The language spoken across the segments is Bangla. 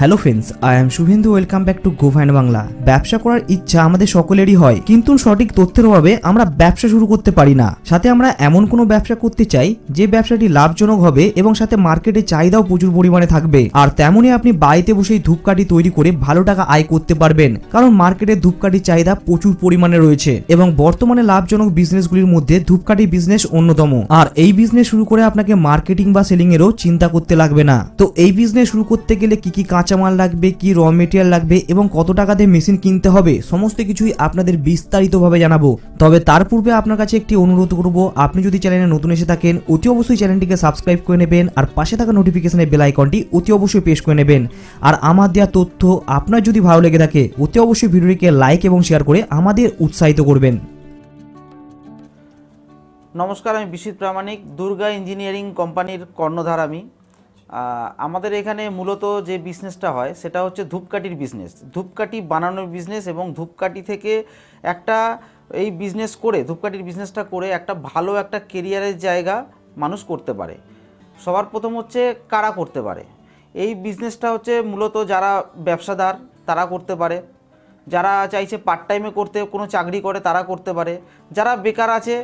Hello friends I am Shubhendu welcome back to গোভাইন বাংলা ব্যবসা করার ইচ্ছা আমাদের সকলেরই হয় কিন্তু সঠিক তথ্যের অভাবে আমরা ব্যবসা শুরু করতে পারি না সাথে আমরা এমন কোনো ব্যবসা করতে চাই যে ব্যবসাটি লাভজনক হবে এবং সাথে মার্কেটে চাহিদাও প্রচুর পরিমাণে থাকবে আর তেমনই আপনি বাড়িতে বসেই ধূপকাঠি তৈরি করে ভালো টাকা আয় করতে পারবেন কারণ মার্কেটে ধূপকাঠির চাহিদা প্রচুর পরিমাণে রয়েছে এবং বর্তমানে লাভজনক বিজনেসগুলির মধ্যে ধূপকাঠি বিজনেস অন্যতম আর এই বিজনেস শুরু করে আপনাকে মার্কেটিং বা সেলিং এরও চিন্তা করতে লাগবে না তো এই বিজনেস শুরু করতে গেলে কি কি কাজ কাঁচামাল লাগবে কি র মেটেরিয়াল লাগবে এবং কত টাকা দিয়ে মেশিন কিনতে হবে সমস্ত কিছুই আপনাদের বিস্তারিতভাবে জানাবো তবে তার পূর্বে আপনার কাছে একটি অনুরোধ করব আপনি যদি চ্যানেলে নতুন এসে থাকেন অতি অবশ্যই চ্যানেলটিকে সাবস্ক্রাইব করে নেবেন আর পাশে থাকা নোটিফিকেশনের বেল আইকনটি অতি অবশ্যই পেশ করে নেবেন আর আমার দেওয়া তথ্য আপনার যদি ভালো লেগে থাকে অতি অবশ্যই ভিডিওটিকে লাইক এবং শেয়ার করে আমাদের উৎসাহিত করবেন নমস্কার আমি বিশিত প্রামাণিক দুর্গা ইঞ্জিনিয়ারিং কোম্পানির কর্ণধার আমি আমাদের এখানে মূলত যে বিজনেসটা হয় সেটা হচ্ছে ধূপকাঠির বিজনেস ধূপকাঠি বানানোর বিজনেস এবং ধূপকাঠি থেকে একটা এই বিজনেস করে ধূপকাঠির বিজনেসটা করে একটা ভালো একটা কেরিয়ারের জায়গা মানুষ করতে পারে সবার প্রথম হচ্ছে কারা করতে পারে এই বিজনেসটা হচ্ছে মূলত যারা ব্যবসাদার তারা করতে পারে যারা চাইছে পার্ট টাইমে করতে কোনো চাকরি করে তারা করতে পারে যারা বেকার আছে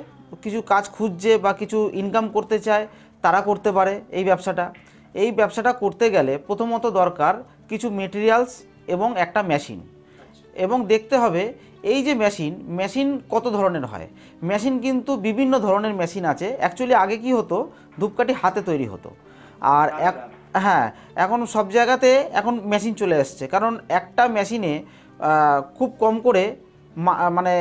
কিছু কাজ খুঁজছে বা কিছু ইনকাম করতে চায় তারা করতে পারে এই ব্যবসাটা এই ব্যবসাটা করতে গেলে প্রথমত দরকার কিছু মেটেরিয়ালস এবং একটা মেশিন এবং দেখতে হবে এই যে মেশিন মেশিন কত ধরনের হয় মেশিন কিন্তু বিভিন্ন ধরনের মেশিন আছে অ্যাকচুয়ালি আগে কি হতো ধূপকাঠি হাতে তৈরি হতো আর এক হ্যাঁ এখন সব জায়গাতে এখন মেশিন চলে এসছে কারণ একটা মেশিনে খুব কম করে মানে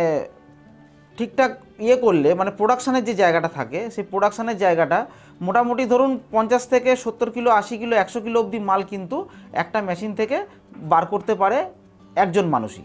ঠিকঠাক ইয়ে করলে মানে প্রোডাকশানের যে জায়গাটা থাকে সেই প্রোডাকশানের জায়গাটা মোটামুটি ধরুন পঞ্চাশ থেকে সত্তর কিলো আশি কিলো একশো কিলো অবধি মাল কিন্তু একটা মেশিন থেকে বার করতে পারে একজন মানুষই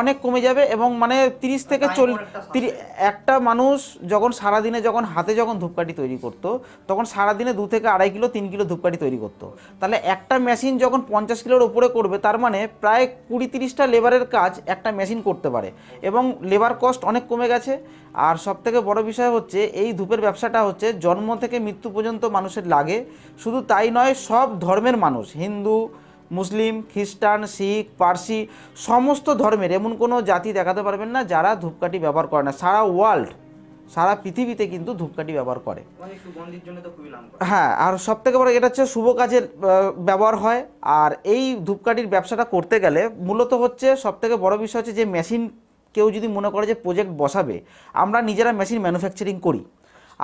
অনেক কমে যাবে এবং মানে তিরিশ থেকে চল্লিশ একটা মানুষ যখন সারাদিনে যখন হাতে যখন ধূপকাঠি তৈরি করত তখন সারাদিনে দু থেকে আড়াই কিলো তিন কিলো ধূপকাঠি তৈরি করত তাহলে একটা মেশিন যখন পঞ্চাশ কিলোর ওপরে করবে তার মানে প্রায় কুড়ি তিরিশটা লেবারের কাজ একটা মেশিন করতে পারে এবং লেবার কস্ট অনেক কমে গেছে আর সব থেকে বড় বিষয় হচ্ছে এই ধূপের ব্যবসাটা হচ্ছে জন্ম থেকে মৃত্যু পর্যন্ত মানুষের লাগে শুধু তাই নয় সব ধর্মের মানুষ হিন্দু মুসলিম খ্রিস্টান শিখ পার্সি সমস্ত ধর্মের এমন কোনো জাতি দেখাতে পারবেন না যারা ধূপকাঠি ব্যবহার করে না সারা ওয়ার্ল্ড সারা পৃথিবীতে কিন্তু ধূপকাঠি ব্যবহার করে হ্যাঁ আর সব থেকে বড় এটা হচ্ছে শুভ কাজের ব্যবহার হয় আর এই ধূপকাঠির ব্যবসাটা করতে গেলে মূলত হচ্ছে সব থেকে বড় বিষয় হচ্ছে যে মেশিন কেউ যদি মনে করে যে প্রজেক্ট বসাবে আমরা নিজেরা মেশিন ম্যানুফ্যাকচারিং করি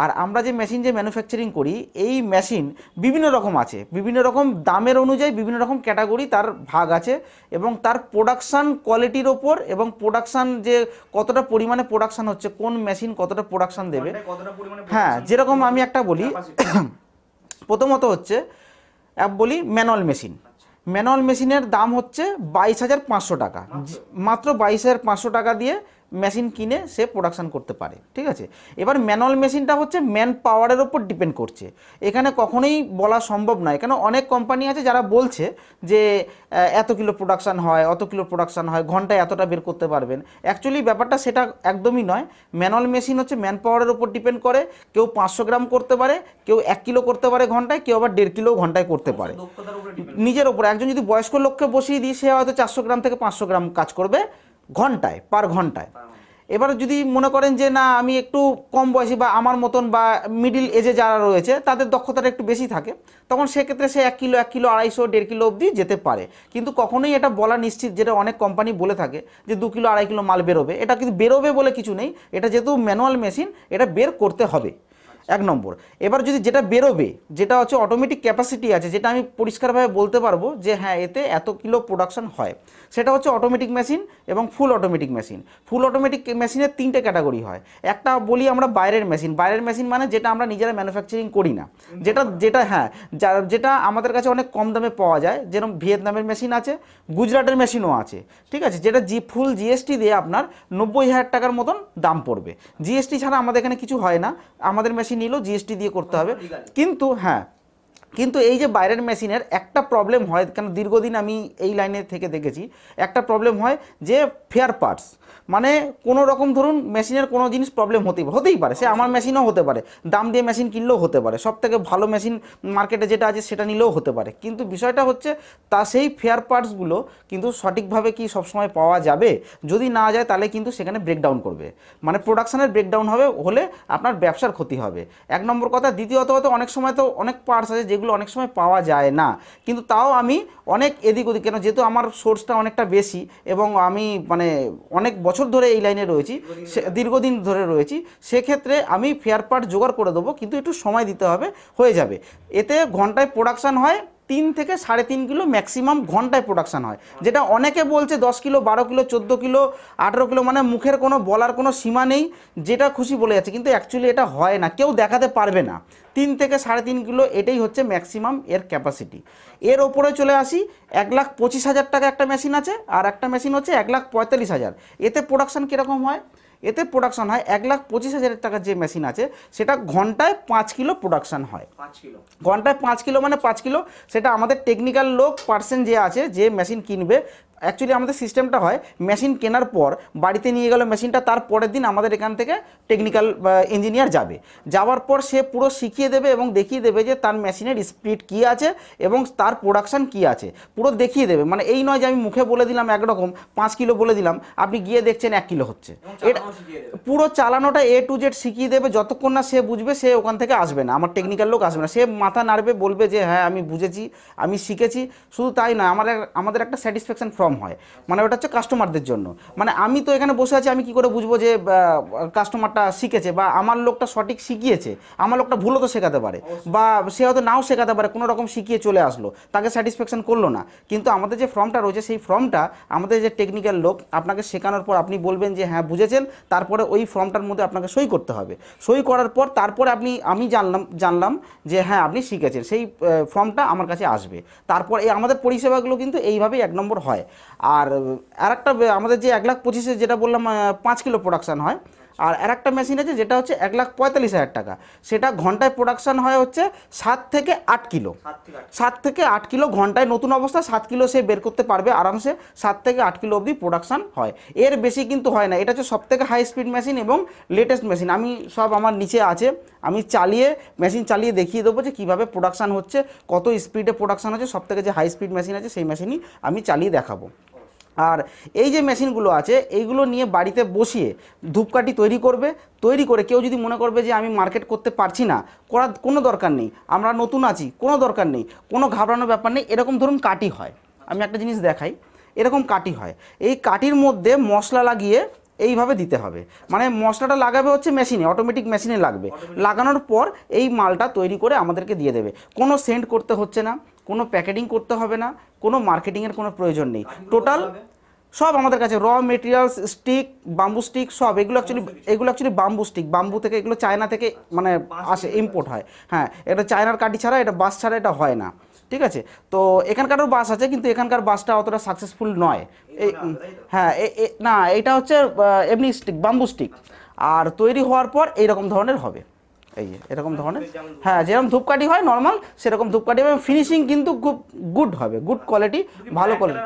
আর আমরা যে মেশিন যে ম্যানুফ্যাকচারিং করি এই মেশিন বিভিন্ন রকম আছে বিভিন্ন রকম দামের অনুযায়ী বিভিন্ন রকম ক্যাটাগরি তার ভাগ আছে এবং তার প্রোডাকশান কোয়ালিটির ওপর এবং প্রোডাকশান যে কতটা পরিমাণে প্রোডাকশান হচ্ছে কোন মেশিন কতটা প্রোডাকশান দেবে হ্যাঁ যেরকম আমি একটা বলি প্রথমত হচ্ছে অ্যাপ বলি ম্যানুয়াল মেশিন ম্যানুয়াল মেশিনের দাম হচ্ছে বাইশ হাজার পাঁচশো টাকা মাত্র বাইশ হাজার পাঁচশো টাকা দিয়ে মেশিন কিনে সে প্রোডাকশান করতে পারে ঠিক আছে এবার ম্যানুয়াল মেশিনটা হচ্ছে ম্যান পাওয়ারের ওপর ডিপেন্ড করছে এখানে কখনোই বলা সম্ভব নয় কেন অনেক কোম্পানি আছে যারা বলছে যে এত কিলো প্রোডাকশান হয় অত কিলো প্রোডাকশান হয় ঘন্টায় এতটা বের করতে পারবেন অ্যাকচুয়ালি ব্যাপারটা সেটা একদমই নয় ম্যানুয়াল মেশিন হচ্ছে ম্যান পাওয়ারের ওপর ডিপেন্ড করে কেউ পাঁচশো গ্রাম করতে পারে কেউ এক কিলো করতে পারে ঘন্টায় কেউ আবার দেড় কিলো ঘন্টায় করতে পারে আচ্ছা, নিজের ওপর একজন যদি বয়স্ক লোককে বসিয়ে দিই সে হয়তো চারশো গ্রাম থেকে পাঁচশো গ্রাম কাজ করবে ঘন্টায় পার ঘন্টায় এবার যদি মনে করেন যে না আমি একটু কম বয়সী বা আমার মতন বা মিডিল এজে যারা রয়েছে তাদের দক্ষতাটা একটু বেশি থাকে তখন সেক্ষেত্রে সে এক কিলো এক কিলো আড়াইশো দেড় কিলো অবধি যেতে পারে কিন্তু কখনোই এটা বলা নিশ্চিত যেটা অনেক কোম্পানি বলে থাকে যে দু কিলো আড়াই কিলো মাল বেরোবে এটা কিন্তু বেরোবে বলে কিছু নেই এটা যেহেতু ম্যানুয়াল মেশিন এটা বের করতে হবে এক নম্বর এবার যদি যেটা বেরোবে যেটা হচ্ছে অটোমেটিক ক্যাপাসিটি আছে যেটা আমি পরিষ্কারভাবে বলতে পারবো যে হ্যাঁ এতে এত কিলো প্রোডাকশন হয় সেটা হচ্ছে অটোমেটিক মেশিন এবং full automatic machine full automatic মেশিনের তিনটে ক্যাটাগরি হয় একটা বলি আমরা বাইরের মেশিন বাইরের মেশিন মানে যেটা আমরা নিজেরা ম্যানুফ্যাকচারিং করি না যেটা যেটা হ্যাঁ যেটা আমাদের কাছে অনেক কম দামে পাওয়া যায় যেরকম ভিয়েতনামের মেশিন আছে গুজরাটের মেশিনও আছে ঠিক আছে যেটা জি ফুল জিএসটি দিয়ে আপনার নব্বই হাজার টাকার মতন দাম পড়বে জিএসটি ছাড়া আমাদের এখানে কিছু হয় না আমাদের মেশিন নিলেও জিএসটি দিয়ে করতে হবে কিন্তু হ্যাঁ কিন্তু এই যে বাইরের মেশিনের একটা প্রবলেম হয় কেন দীর্ঘদিন আমি এই লাইনে থেকে দেখেছি একটা প্রবলেম হয় যে ফেয়ার পার্টস মানে কোনো রকম ধরুন মেশিনের কোনো জিনিস প্রবলেম হতেই হতেই পারে সে আমার মেশিনও হতে পারে দাম দিয়ে মেশিন কিনলেও হতে পারে সব থেকে ভালো মেশিন মার্কেটে যেটা আছে সেটা নিলেও হতে পারে কিন্তু বিষয়টা হচ্ছে তা সেই ফেয়ার পার্টসগুলো কিন্তু সঠিকভাবে কি সবসময় পাওয়া যাবে যদি না যায় তাহলে কিন্তু সেখানে ব্রেকডাউন করবে মানে প্রোডাকশানের ব্রেকডাউন হবে হলে আপনার ব্যবসার ক্ষতি হবে এক নম্বর কথা দ্বিতীয়ত হয়তো অনেক সময় তো অনেক পার্টস আছে যেগুলো সেগুলো অনেক সময় পাওয়া যায় না কিন্তু তাও আমি অনেক এদিক ওদিক কেন যেহেতু আমার সোর্সটা অনেকটা বেশি এবং আমি মানে অনেক বছর ধরে এই লাইনে রয়েছি দীর্ঘদিন ধরে রয়েছি সেক্ষেত্রে আমি ফেয়ার পার্ট জোগাড় করে দেবো কিন্তু একটু সময় দিতে হবে হয়ে যাবে এতে ঘন্টায় প্রোডাকশান হয় তিন থেকে সাড়ে তিন কিলো ম্যাক্সিমাম ঘন্টায় প্রোডাকশান হয় যেটা অনেকে বলছে দশ কিলো বারো কিলো চোদ্দো কিলো আঠেরো কিলো মানে মুখের কোনো বলার কোনো সীমা নেই যেটা খুশি বলে যাচ্ছে কিন্তু অ্যাকচুয়ালি এটা হয় না কেউ দেখাতে পারবে না তিন থেকে সাড়ে তিন কিলো এটাই হচ্ছে ম্যাক্সিমাম এর ক্যাপাসিটি এর ওপরে চলে আসি এক লাখ পঁচিশ হাজার টাকা একটা মেশিন আছে আর একটা মেশিন হচ্ছে এক লাখ পঁয়তাল্লিশ হাজার এতে প্রোডাকশান কীরকম হয় এতে প্রোডাকশন হয় এক লাখ পঁচিশ হাজার টাকার যে মেশিন আছে সেটা ঘন্টায় পাঁচ কিলো প্রোডাকশন হয় পাঁচ কিলো ঘন্টায় পাঁচ কিলো মানে পাঁচ কিলো সেটা আমাদের টেকনিক্যাল লোক পার্সেন যে আছে যে মেশিন কিনবে অ্যাকচুয়ালি আমাদের সিস্টেমটা হয় মেশিন কেনার পর বাড়িতে নিয়ে গেল মেশিনটা তার পরের দিন আমাদের এখান থেকে টেকনিক্যাল ইঞ্জিনিয়ার যাবে যাওয়ার পর সে পুরো শিখিয়ে দেবে এবং দেখিয়ে দেবে যে তার মেশিনের স্পিড কী আছে এবং তার প্রোডাকশান কী আছে পুরো দেখিয়ে দেবে মানে এই নয় যে আমি মুখে বলে দিলাম একরকম পাঁচ কিলো বলে দিলাম আপনি গিয়ে দেখছেন এক কিলো হচ্ছে এটা পুরো চালানোটা এ টু জেড শিখিয়ে দেবে যতক্ষণ না সে বুঝবে সে ওখান থেকে আসবে না আমার টেকনিক্যাল লোক আসবে না সে মাথা নাড়বে বলবে যে হ্যাঁ আমি বুঝেছি আমি শিখেছি শুধু তাই নয় আমার আমাদের একটা স্যাটিসফ্যাকশান ফর্ম হয় মানে ওটা হচ্ছে কাস্টমারদের জন্য মানে আমি তো এখানে বসে আছি আমি কি করে বুঝবো যে কাস্টমারটা শিখেছে বা আমার লোকটা সঠিক শিখিয়েছে আমার লোকটা ভুলও তো শেখাতে পারে বা সে হয়তো নাও শেখাতে পারে কোনো রকম শিখিয়ে চলে আসলো তাকে স্যাটিসফ্যাকশন করলো না কিন্তু আমাদের যে ফর্মটা রয়েছে সেই ফর্মটা আমাদের যে টেকনিক্যাল লোক আপনাকে শেখানোর পর আপনি বলবেন যে হ্যাঁ বুঝেছেন তারপরে ওই ফর্মটার মধ্যে আপনাকে সই করতে হবে সই করার পর তারপরে আপনি আমি জানলাম জানলাম যে হ্যাঁ আপনি শিখেছেন সেই ফর্মটা আমার কাছে আসবে তারপর এই আমাদের পরিষেবাগুলো কিন্তু এইভাবেই এক নম্বর হয় আর আরেকটা আমাদের যে এক লাখ পঁচিশে যেটা বললাম পাঁচ কিলো প্রোডাকশান হয় আর আর একটা মেশিন আছে যেটা হচ্ছে এক লাখ পঁয়তাল্লিশ হাজার টাকা সেটা ঘন্টায় প্রোডাকশান হয় হচ্ছে সাত থেকে আট কিলো সাত থেকে আট কিলো ঘন্টায় নতুন অবস্থা সাত কিলো সে বের করতে পারবে আরামসে সাত থেকে আট কিলো অবধি প্রোডাকশান হয় এর বেশি কিন্তু হয় না এটা হচ্ছে সব থেকে হাই স্পিড মেশিন এবং লেটেস্ট মেশিন আমি সব আমার নিচে আছে আমি চালিয়ে মেশিন চালিয়ে দেখিয়ে দেবো যে কীভাবে প্রোডাকশান হচ্ছে কত স্পিডে প্রোডাকশান হচ্ছে সব থেকে যে হাই স্পিড মেশিন আছে সেই মেশিনই আমি চালিয়ে দেখাবো আর এই যে মেশিনগুলো আছে এইগুলো নিয়ে বাড়িতে বসিয়ে ধূপকাঠি তৈরি করবে তৈরি করে কেউ যদি মনে করবে যে আমি মার্কেট করতে পারছি না করার কোনো দরকার নেই আমরা নতুন আছি কোনো দরকার নেই কোনো ঘাবড়ানোর ব্যাপার নেই এরকম ধরুন কাটি হয় আমি একটা জিনিস দেখাই এরকম কাটি হয় এই কাটির মধ্যে মশলা লাগিয়ে এইভাবে দিতে হবে মানে মশলাটা লাগাবে হচ্ছে মেশিনে অটোমেটিক মেশিনে লাগবে লাগানোর পর এই মালটা তৈরি করে আমাদেরকে দিয়ে দেবে কোনো সেন্ড করতে হচ্ছে না কোনো প্যাকেটিং করতে হবে না কোনো মার্কেটিংয়ের কোনো প্রয়োজন নেই টোটাল সব আমাদের কাছে raw materials stick bamboo stick সব এগুলো অ্যাকচুয়ালি এগুলো অ্যাকচুয়ালি বাম্বু স্টিক বাম্বু থেকে এগুলো চায়না থেকে মানে আসে ইম্পোর্ট হয় হ্যাঁ এটা চায়নার কাঠি ছাড়া এটা বাস ছাড়া এটা হয় না ঠিক আছে তো এখানকারও বাস আছে কিন্তু এখানকার বাসটা অতটা সাকসেসফুল নয় হ্যাঁ না এটা হচ্ছে এমনি স্টিক বাম্বু স্টিক আর তৈরি হওয়ার পর এইরকম ধরনের হবে এই এরকম ধরনের হ্যাঁ যেরকম ধূপকাঠি হয় নর্মাল সেরকম ধূপকাঠি হবে ফিনিশিং কিন্তু খুব গুড হবে গুড কোয়ালিটি ভালো কোয়ালিটি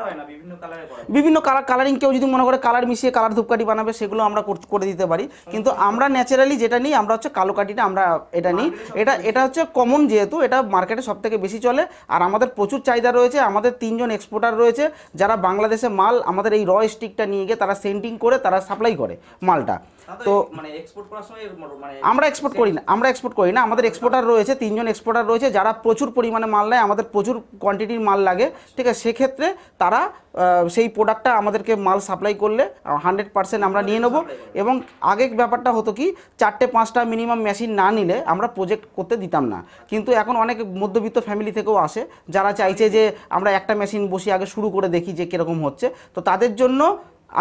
বিভিন্ন কালার কালারিং কেউ যদি মনে করে কালার মিশিয়ে কালার ধূপকাঠি বানাবে সেগুলো আমরা করে দিতে পারি কিন্তু আমরা ন্যাচারালি যেটা নিই আমরা হচ্ছে কালো কাঠিটা আমরা এটা নিই এটা এটা হচ্ছে কমন যেহেতু এটা মার্কেটে সব থেকে বেশি চলে আর আমাদের প্রচুর চাহিদা রয়েছে আমাদের তিনজন এক্সপোর্টার রয়েছে যারা বাংলাদেশে মাল আমাদের এই র স্টিকটা নিয়ে গিয়ে তারা সেন্টিং করে তারা সাপ্লাই করে মালটা তো মানে মানে আমরা এক্সপোর্ট করি না আমরা এক্সপোর্ট করি না আমাদের এক্সপোর্টার রয়েছে তিনজন এক্সপোর্টার রয়েছে যারা প্রচুর পরিমাণে মাল নেয় আমাদের প্রচুর কোয়ান্টিটির মাল লাগে ঠিক আছে সেক্ষেত্রে তারা সেই প্রোডাক্টটা আমাদেরকে মাল সাপ্লাই করলে হান্ড্রেড পার্সেন্ট আমরা নিয়ে নেবো এবং আগে ব্যাপারটা হতো কি চারটে পাঁচটা মিনিমাম মেশিন না নিলে আমরা প্রজেক্ট করতে দিতাম না কিন্তু এখন অনেক মধ্যবিত্ত ফ্যামিলি থেকেও আসে যারা চাইছে যে আমরা একটা মেশিন বসি আগে শুরু করে দেখি যে কীরকম হচ্ছে তো তাদের জন্য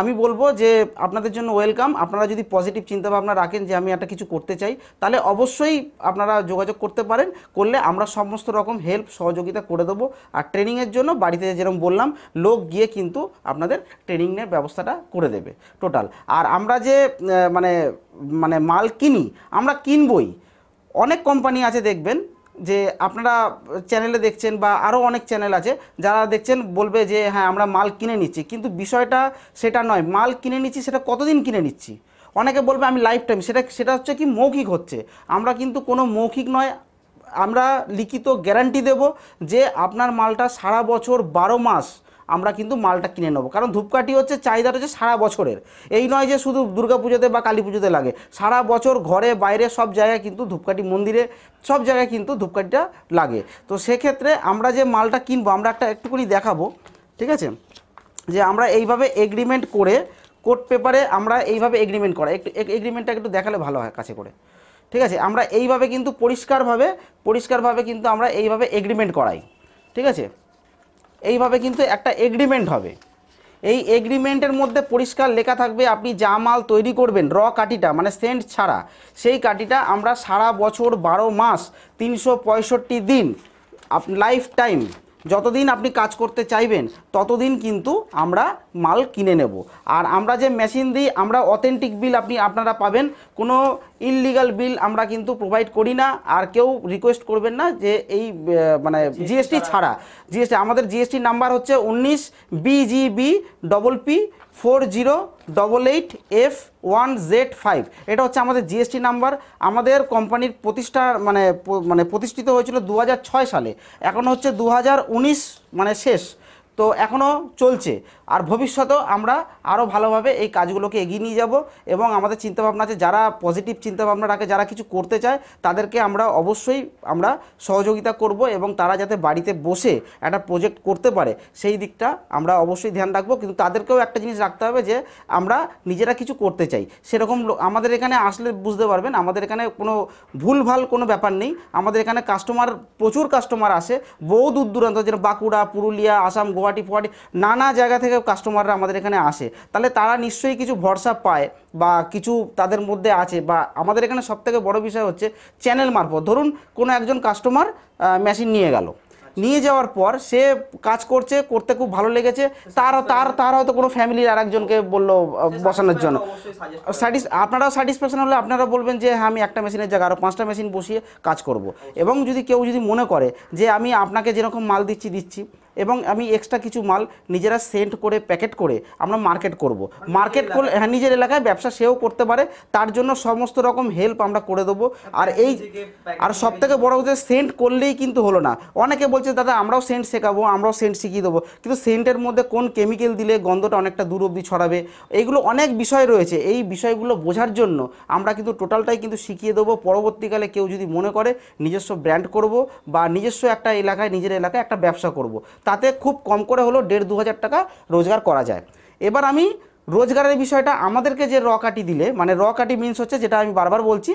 আমি বলবো যে আপনাদের জন্য ওয়েলকাম আপনারা যদি পজিটিভ চিন্তাভাবনা রাখেন যে আমি একটা কিছু করতে চাই তাহলে অবশ্যই আপনারা যোগাযোগ করতে পারেন করলে আমরা সমস্ত রকম হেল্প সহযোগিতা করে দেবো আর ট্রেনিংয়ের জন্য বাড়িতে যেরকম বললাম লোক গিয়ে কিন্তু আপনাদের ট্রেনিংয়ের ব্যবস্থাটা করে দেবে টোটাল আর আমরা যে মানে মানে মাল কিনি আমরা কিনবই অনেক কোম্পানি আছে দেখবেন যে আপনারা চ্যানেলে দেখছেন বা আরও অনেক চ্যানেল আছে যারা দেখছেন বলবে যে হ্যাঁ আমরা মাল কিনে নিচ্ছি কিন্তু বিষয়টা সেটা নয় মাল কিনে নিচ্ছি সেটা কতদিন কিনে নিচ্ছি অনেকে বলবে আমি লাইফ টাইম সেটা সেটা হচ্ছে কি মৌখিক হচ্ছে আমরা কিন্তু কোনো মৌখিক নয় আমরা লিখিত গ্যারান্টি দেব যে আপনার মালটা সারা বছর বারো মাস আমরা কিন্তু মালটা কিনে নেবো কারণ ধূপকাঠি হচ্ছে চাহিদাটা হচ্ছে সারা বছরের এই নয় যে শুধু দুর্গা পুজোতে বা কালী পুজোতে লাগে সারা বছর ঘরে বাইরে সব জায়গায় কিন্তু ধূপকাঠি মন্দিরে সব জায়গায় কিন্তু ধূপকাঠিটা লাগে তো সেক্ষেত্রে আমরা যে মালটা কিনবো আমরা একটা একটুখানি দেখাবো ঠিক আছে যে আমরা এইভাবে এগ্রিমেন্ট করে কোর্ট পেপারে আমরা এইভাবে এগ্রিমেন্ট করা একটু এগ্রিমেন্টটা একটু দেখালে ভালো হয় কাছে করে ঠিক আছে আমরা এইভাবে কিন্তু পরিষ্কারভাবে পরিষ্কারভাবে কিন্তু আমরা এইভাবে এগ্রিমেন্ট করাই ঠিক আছে এইভাবে কিন্তু একটা এগ্রিমেন্ট হবে এই এগ্রিমেন্টের মধ্যে পরিষ্কার লেখা থাকবে আপনি যা মাল তৈরি করবেন র কাটিটা মানে সেন্ট ছাড়া সেই কাটিটা আমরা সারা বছর বারো মাস তিনশো দিন আপ লাইফ টাইম যতদিন আপনি কাজ করতে চাইবেন ততদিন কিন্তু আমরা মাল কিনে নেব আর আমরা যে মেশিন দিই আমরা অথেন্টিক বিল আপনি আপনারা পাবেন কোনো ইললিগাল বিল আমরা কিন্তু প্রোভাইড করি না আর কেউ রিকোয়েস্ট করবেন না যে এই মানে জিএসটি ছাড়া জিএসটি আমাদের জিএসটি নাম্বার হচ্ছে উনিশ BGB double P four zero double eight F one Z five এটা হচ্ছে আমাদের জিএসটি নাম্বার আমাদের কোম্পানির প্রতিষ্ঠা মানে মানে প্রতিষ্ঠিত হয়েছিল দু সালে এখন হচ্ছে দু মানে শেষ তো এখনও চলছে আর ভবিষ্যতেও আমরা আরও ভালোভাবে এই কাজগুলোকে এগিয়ে নিয়ে যাব এবং আমাদের চিন্তাভাবনা আছে যারা পজিটিভ চিন্তাভাবনা রাখে যারা কিছু করতে চায় তাদেরকে আমরা অবশ্যই আমরা সহযোগিতা করব এবং তারা যাতে বাড়িতে বসে একটা প্রজেক্ট করতে পারে সেই দিকটা আমরা অবশ্যই ধ্যান রাখবো কিন্তু তাদেরকেও একটা জিনিস রাখতে হবে যে আমরা নিজেরা কিছু করতে চাই সেরকম আমাদের এখানে আসলে বুঝতে পারবেন আমাদের এখানে কোনো ভুলভাল কোনো ব্যাপার নেই আমাদের এখানে কাস্টমার প্রচুর কাস্টমার আসে বহু দূর দূরান্ত যেন বাঁকুড়া পুরুলিয়া আসাম গুয়াহাটি ফুয়াটি নানা জায়গা থেকে কাস্টমাররা আমাদের এখানে আসে তাহলে তারা নিশ্চয়ই কিছু ভরসা পায় বা কিছু তাদের মধ্যে আছে বা আমাদের এখানে সবথেকে বড় বিষয় হচ্ছে চ্যানেল মারফত ধরুন কোনো একজন কাস্টমার মেশিন নিয়ে গেল নিয়ে যাওয়ার পর সে কাজ করছে করতে খুব ভালো লেগেছে তার তার তার হয়তো কোনো ফ্যামিলির আরেকজনকে বললো বসানোর জন্য স্যাটিস আপনারাও স্যাটিসফ্যাকশন হলে আপনারা বলবেন যে হ্যাঁ আমি একটা মেশিনের জায়গায় আরও পাঁচটা মেশিন বসিয়ে কাজ করব। এবং যদি কেউ যদি মনে করে যে আমি আপনাকে যেরকম মাল দিচ্ছি দিচ্ছি এবং আমি এক্সট্রা কিছু মাল নিজেরা সেন্ড করে প্যাকেট করে আমরা মার্কেট করব। মার্কেট করলে হ্যাঁ নিজের এলাকায় ব্যবসা সেও করতে পারে তার জন্য সমস্ত রকম হেল্প আমরা করে দেবো আর এই আর সব থেকে বড়ো যে সেন্ট করলেই কিন্তু হলো না অনেকে বলছে দাদা আমরাও সেন্ট শেখাবো আমরাও সেন্ট শিখিয়ে দেবো কিন্তু সেন্টের মধ্যে কোন কেমিক্যাল দিলে গন্ধটা অনেকটা দূর অবধি ছড়াবে এইগুলো অনেক বিষয় রয়েছে এই বিষয়গুলো বোঝার জন্য আমরা কিন্তু টোটালটাই কিন্তু শিখিয়ে দেবো পরবর্তীকালে কেউ যদি মনে করে নিজস্ব ব্র্যান্ড করব বা নিজস্ব একটা এলাকায় নিজের এলাকায় একটা ব্যবসা করব তাতে খুব কম করে হলো দেড় দু হাজার টাকা রোজগার করা যায় এবার আমি রোজগারের বিষয়টা আমাদেরকে যে রকাটি দিলে মানে রকাটি মিন্স হচ্ছে যেটা আমি বারবার বলছি